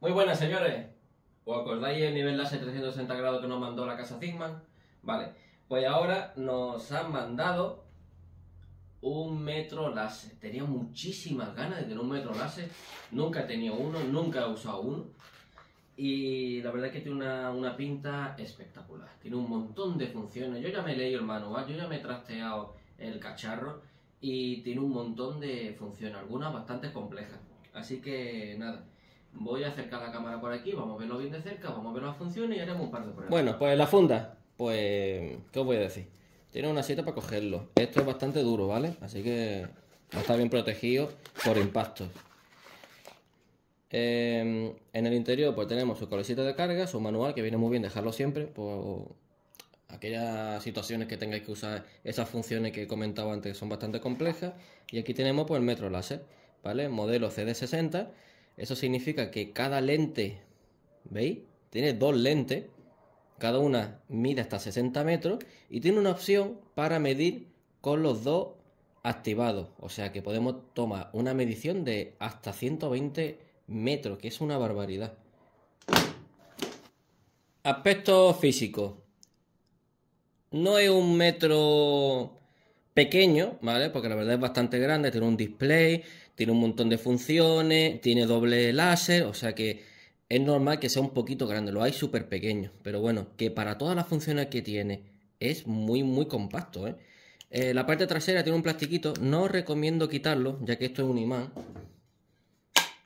Muy buenas señores. ¿Os acordáis el nivel láser 360 grados que nos mandó la casa Zigman? Vale, pues ahora nos han mandado un metro láser. Tenía muchísimas ganas de tener un metro láser. Nunca he tenido uno, nunca he usado uno. Y la verdad es que tiene una pinta espectacular. Tiene un montón de funciones. Yo ya me he leído el manual, yo ya me he trasteado el cacharro y tiene un montón de funciones, algunas bastante complejas. Así que nada voy a acercar la cámara por aquí, vamos a verlo bien de cerca, vamos a ver las funciones y haremos un par de pruebas. Bueno, pues la funda, pues, ¿qué os voy a decir? Tiene una seta para cogerlo. Esto es bastante duro, ¿vale? Así que va a bien protegido por impactos. Eh, en el interior pues tenemos su colecita de carga, su manual, que viene muy bien dejarlo siempre por aquellas situaciones que tengáis que usar esas funciones que he comentado antes que son bastante complejas. Y aquí tenemos pues el metro láser, ¿vale? Modelo CD60 eso significa que cada lente, ¿veis? Tiene dos lentes, cada una mide hasta 60 metros y tiene una opción para medir con los dos activados. O sea que podemos tomar una medición de hasta 120 metros, que es una barbaridad. Aspecto físico. No es un metro pequeño, ¿vale? Porque la verdad es bastante grande, tiene un display, tiene un montón de funciones, tiene doble láser, o sea que es normal que sea un poquito grande, lo hay súper pequeño, pero bueno, que para todas las funciones que tiene es muy, muy compacto, ¿eh? Eh, la parte trasera tiene un plastiquito, no os recomiendo quitarlo, ya que esto es un imán,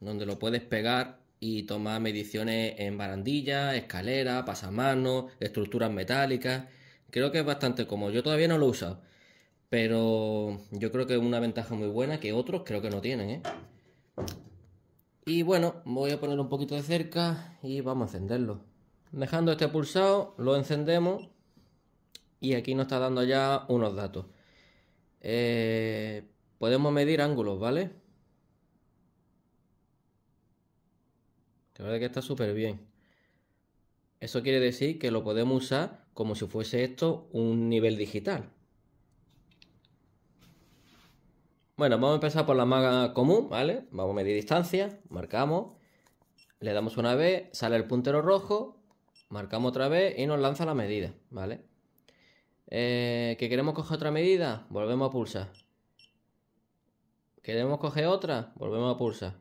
donde lo puedes pegar y tomar mediciones en barandilla, escalera, pasamanos, estructuras metálicas. Creo que es bastante cómodo, yo todavía no lo he usado. Pero yo creo que es una ventaja muy buena que otros creo que no tienen, ¿eh? Y bueno, voy a poner un poquito de cerca y vamos a encenderlo. Dejando este pulsado, lo encendemos y aquí nos está dando ya unos datos. Eh, podemos medir ángulos, ¿vale? Que verdad que está súper bien. Eso quiere decir que lo podemos usar como si fuese esto un nivel digital. Bueno, vamos a empezar por la maga común, ¿vale? Vamos a medir distancia, marcamos, le damos una vez, sale el puntero rojo, marcamos otra vez y nos lanza la medida, ¿vale? Eh, ¿Que queremos coger otra medida? Volvemos a pulsar. ¿Queremos coger otra? Volvemos a pulsar.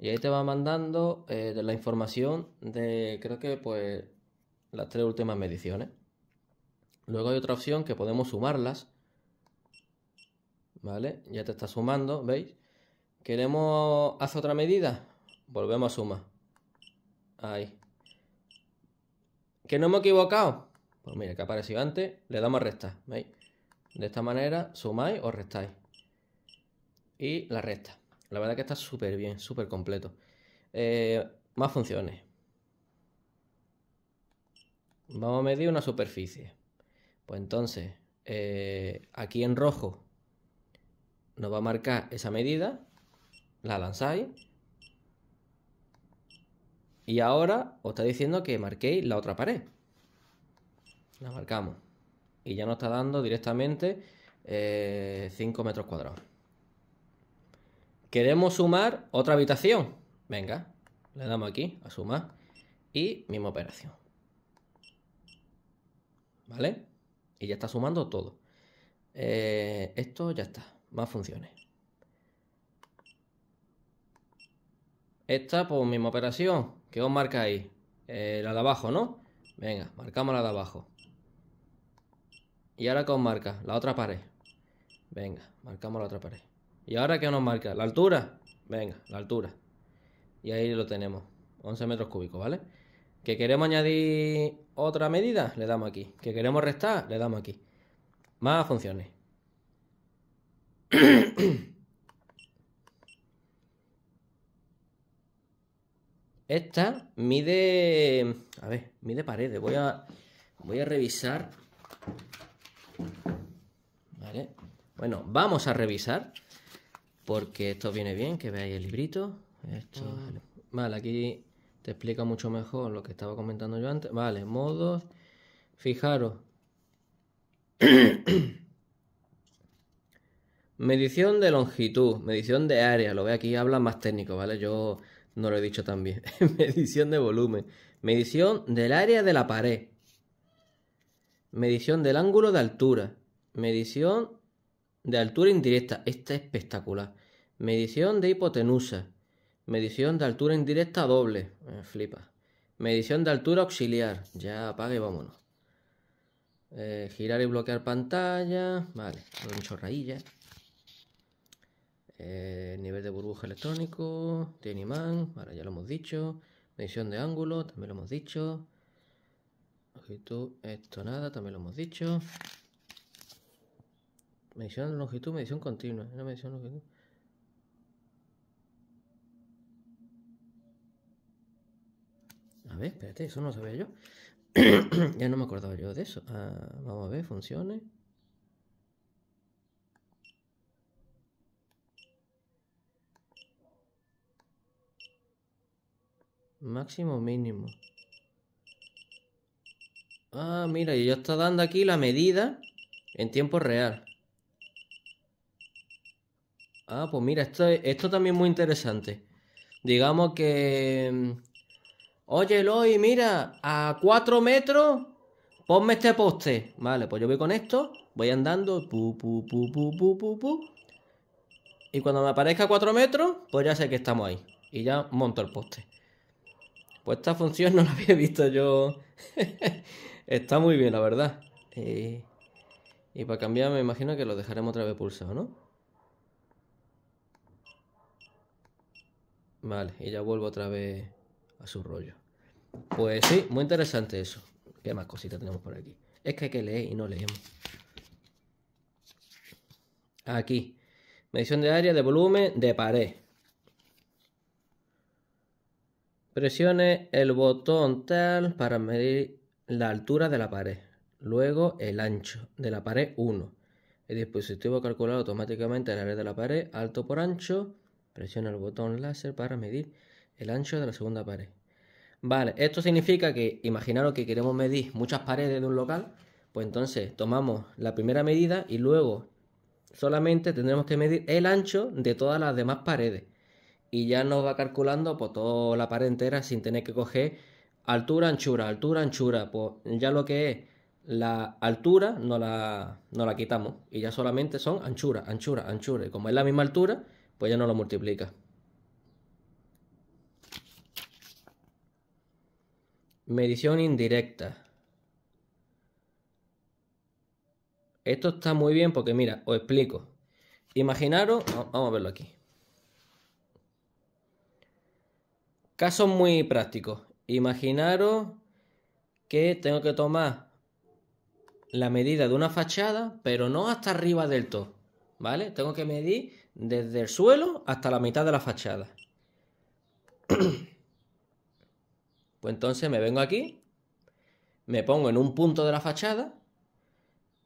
Y ahí te va mandando eh, la información de, creo que, pues, las tres últimas mediciones. Luego hay otra opción que podemos sumarlas ¿vale? Ya te está sumando, ¿veis? ¿Queremos hacer otra medida? Volvemos a sumar. Ahí. ¿Que no hemos equivocado? Pues mira, que ha aparecido antes, le damos a ¿veis? De esta manera sumáis o restáis. Y la resta. La verdad que está súper bien, súper completo. Eh, más funciones. Vamos a medir una superficie. Pues entonces, eh, aquí en rojo nos va a marcar esa medida, la lanzáis y ahora os está diciendo que marquéis la otra pared. La marcamos y ya nos está dando directamente 5 eh, metros cuadrados. Queremos sumar otra habitación. Venga, le damos aquí a sumar y misma operación. ¿Vale? Y ya está sumando todo. Eh, esto ya está más funciones. Esta, pues misma operación. ¿Qué os marca ahí? Eh, la de abajo, ¿no? Venga, marcamos la de abajo. ¿Y ahora qué os marca? La otra pared. Venga, marcamos la otra pared. ¿Y ahora qué nos marca? ¿La altura? Venga, la altura. Y ahí lo tenemos. 11 metros cúbicos, ¿vale? ¿Que queremos añadir otra medida? Le damos aquí. ¿Que queremos restar? Le damos aquí. Más funciones. Esta mide... A ver, mide paredes. Voy a, voy a revisar. Vale. Bueno, vamos a revisar. Porque esto viene bien, que veáis el librito. Esto... Ah. Vale. aquí te explica mucho mejor lo que estaba comentando yo antes. Vale, modos. Fijaros. Medición de longitud, medición de área, lo ve aquí, habla más técnico, ¿vale? Yo no lo he dicho tan bien. medición de volumen, medición del área de la pared, medición del ángulo de altura, medición de altura indirecta, esta es espectacular, medición de hipotenusa, medición de altura indirecta doble, eh, flipa, medición de altura auxiliar, ya apague vámonos. Eh, girar y bloquear pantalla, vale, un chorraillas. Eh, nivel de burbuja electrónico, tiene imán, ahora ya lo hemos dicho, medición de ángulo, también lo hemos dicho, longitud, esto nada, también lo hemos dicho, medición de longitud, medición continua, A ver, espérate, eso no lo sabía yo. ya no me acordaba yo de eso. Ah, vamos a ver, funciones. Máximo mínimo. Ah, mira, y ya está dando aquí la medida en tiempo real. Ah, pues mira, esto, esto también es muy interesante. Digamos que... Mm, oye, y mira, a 4 metros, ponme este poste. Vale, pues yo voy con esto, voy andando, Y cuando me aparezca a 4 metros, pues ya sé que estamos ahí. Y ya monto el poste. Pues esta función no la había visto yo. Está muy bien, la verdad. Y, eh, y para cambiar me imagino que lo dejaremos otra vez pulsado, ¿no? Vale, y ya vuelvo otra vez a su rollo. Pues sí, muy interesante eso. ¿Qué más cositas tenemos por aquí? Es que hay que leer y no leemos. Aquí. Medición de área, de volumen, de pared. Presione el botón tal para medir la altura de la pared, luego el ancho de la pared 1. El dispositivo calculado automáticamente el área de la pared, alto por ancho. Presiona el botón láser para medir el ancho de la segunda pared. Vale, esto significa que imaginaros que queremos medir muchas paredes de un local, pues entonces tomamos la primera medida y luego solamente tendremos que medir el ancho de todas las demás paredes y ya nos va calculando por pues, toda la pared entera sin tener que coger altura, anchura, altura, anchura. Pues ya lo que es la altura no la, no la quitamos y ya solamente son anchura, anchura, anchura. Y como es la misma altura, pues ya no lo multiplica. Medición indirecta. Esto está muy bien porque mira, os explico. Imaginaros, vamos a verlo aquí. Caso muy práctico, Imaginaros que tengo que tomar la medida de una fachada, pero no hasta arriba del todo. ¿Vale? Tengo que medir desde el suelo hasta la mitad de la fachada. pues entonces me vengo aquí, me pongo en un punto de la fachada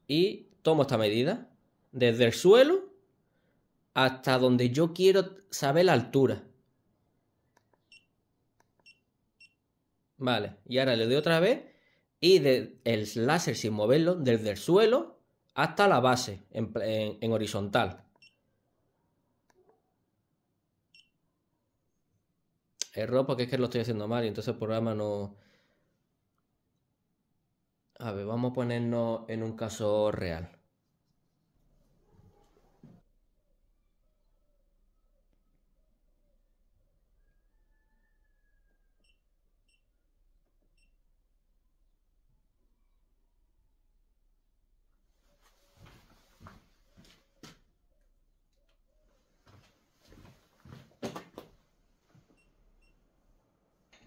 y tomo esta medida. Desde el suelo hasta donde yo quiero saber la altura. Vale, y ahora le doy otra vez y de, el láser sin moverlo desde el suelo hasta la base en, en, en horizontal. Error porque es que lo estoy haciendo mal y entonces el programa no... A ver, vamos a ponernos en un caso real.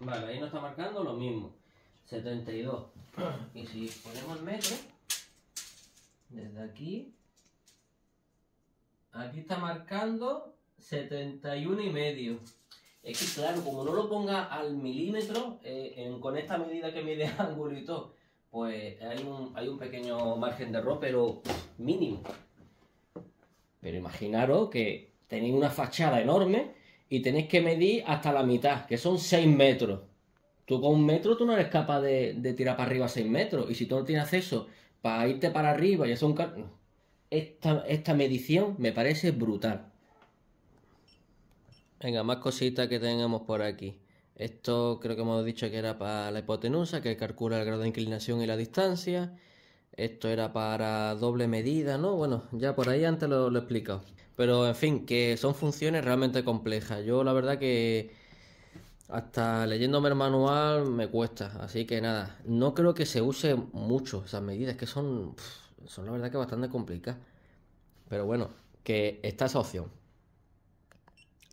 Vale, ahí nos está marcando lo mismo. 72. Y si ponemos el metro, desde aquí, aquí está marcando 71 y medio. Es que claro, como no lo ponga al milímetro, eh, con esta medida que mide ángulo y todo, pues hay un, hay un pequeño margen de error, pero mínimo. Pero imaginaros que tenéis una fachada enorme y tenés que medir hasta la mitad, que son 6 metros. Tú con un metro tú no eres capaz de, tirar para arriba 6 metros. Y si tú no tienes acceso para irte para arriba y son Esta, medición me parece brutal. Venga, más cositas que tengamos por aquí. Esto creo que hemos dicho que era para la hipotenusa, que calcula el grado de inclinación y la distancia. Esto era para doble medida, ¿no? Bueno, ya por ahí antes lo, lo he explicado. Pero en fin, que son funciones realmente complejas. Yo la verdad que hasta leyéndome el manual me cuesta. Así que nada, no creo que se use mucho esas medidas, que son, son la verdad que bastante complicadas. Pero bueno, que está esa opción.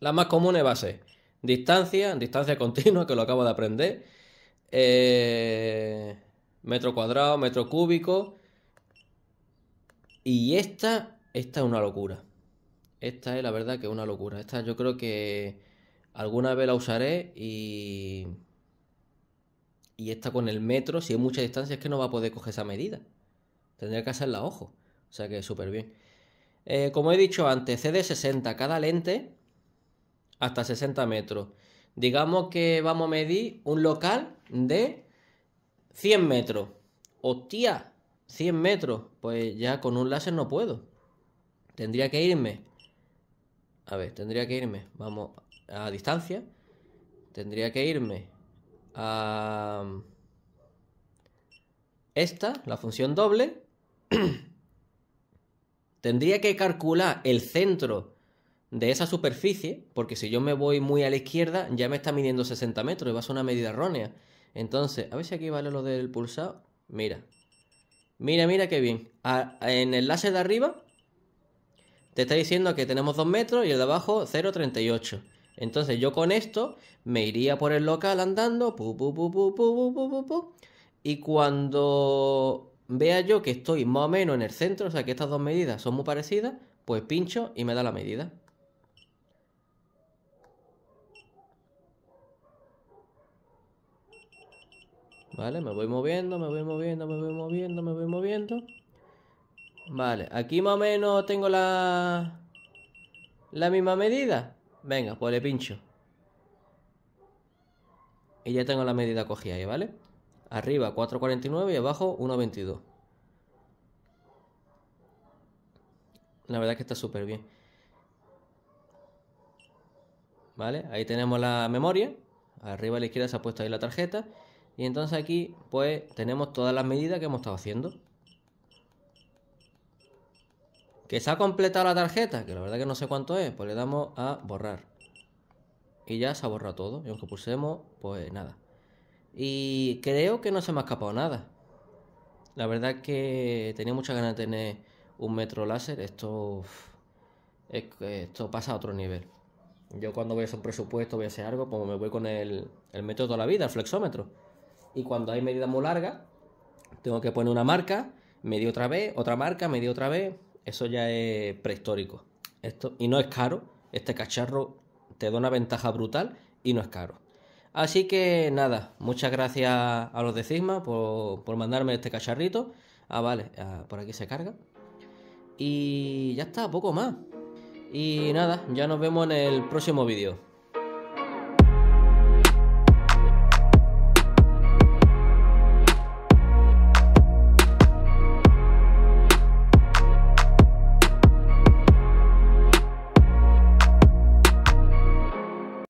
La más común es base distancia, distancia continua, que lo acabo de aprender. Eh, metro cuadrado, metro cúbico. Y esta, esta es una locura. Esta es la verdad que es una locura. Esta yo creo que alguna vez la usaré y... Y esta con el metro, si hay mucha distancia, es que no va a poder coger esa medida. Tendría que hacerla ojo. O sea que súper bien. Eh, como he dicho antes, CD 60 cada lente hasta 60 metros. Digamos que vamos a medir un local de 100 metros. ¡Hostia! 100 metros. Pues ya con un láser no puedo. Tendría que irme a ver, tendría que irme. Vamos a distancia. Tendría que irme a... Esta, la función doble. tendría que calcular el centro de esa superficie, porque si yo me voy muy a la izquierda, ya me está midiendo 60 metros y va a ser una medida errónea. Entonces, a ver si aquí vale lo del pulsado. Mira. Mira, mira qué bien. en el láser de arriba te está diciendo que tenemos 2 metros y el de abajo 0,38. Entonces yo con esto me iría por el local andando, y cuando vea yo que estoy más o menos en el centro, o sea que estas dos medidas son muy parecidas, pues pincho y me da la medida. Vale, me voy moviendo, me voy moviendo, me voy moviendo, me voy moviendo. Vale, aquí más o menos tengo la... La misma medida. Venga, pues le pincho. Y ya tengo la medida cogida ahí, ¿vale? Arriba 4.49 y abajo 1.22. La verdad es que está súper bien. ¿Vale? Ahí tenemos la memoria. Arriba a la izquierda se ha puesto ahí la tarjeta. Y entonces aquí, pues, tenemos todas las medidas que hemos estado haciendo. Que se ha completado la tarjeta, que la verdad que no sé cuánto es, pues le damos a borrar. Y ya se ha borrado todo. Y aunque pulsemos, pues nada. Y creo que no se me ha escapado nada. La verdad que tenía muchas ganas de tener un metro láser. Esto, esto pasa a otro nivel. Yo cuando voy a hacer un presupuesto, voy a hacer algo, pues me voy con el, método de la vida, el flexómetro. Y cuando hay medidas muy largas, tengo que poner una marca, medir otra vez, otra marca, medir otra vez eso ya es prehistórico. Esto, y no es caro, este cacharro te da una ventaja brutal y no es caro. Así que nada, muchas gracias a los de Cisma por, mandarme este cacharrito. Ah, vale, ah, por aquí se carga. Y ya está, poco más. Y nada, ya nos vemos en el próximo vídeo.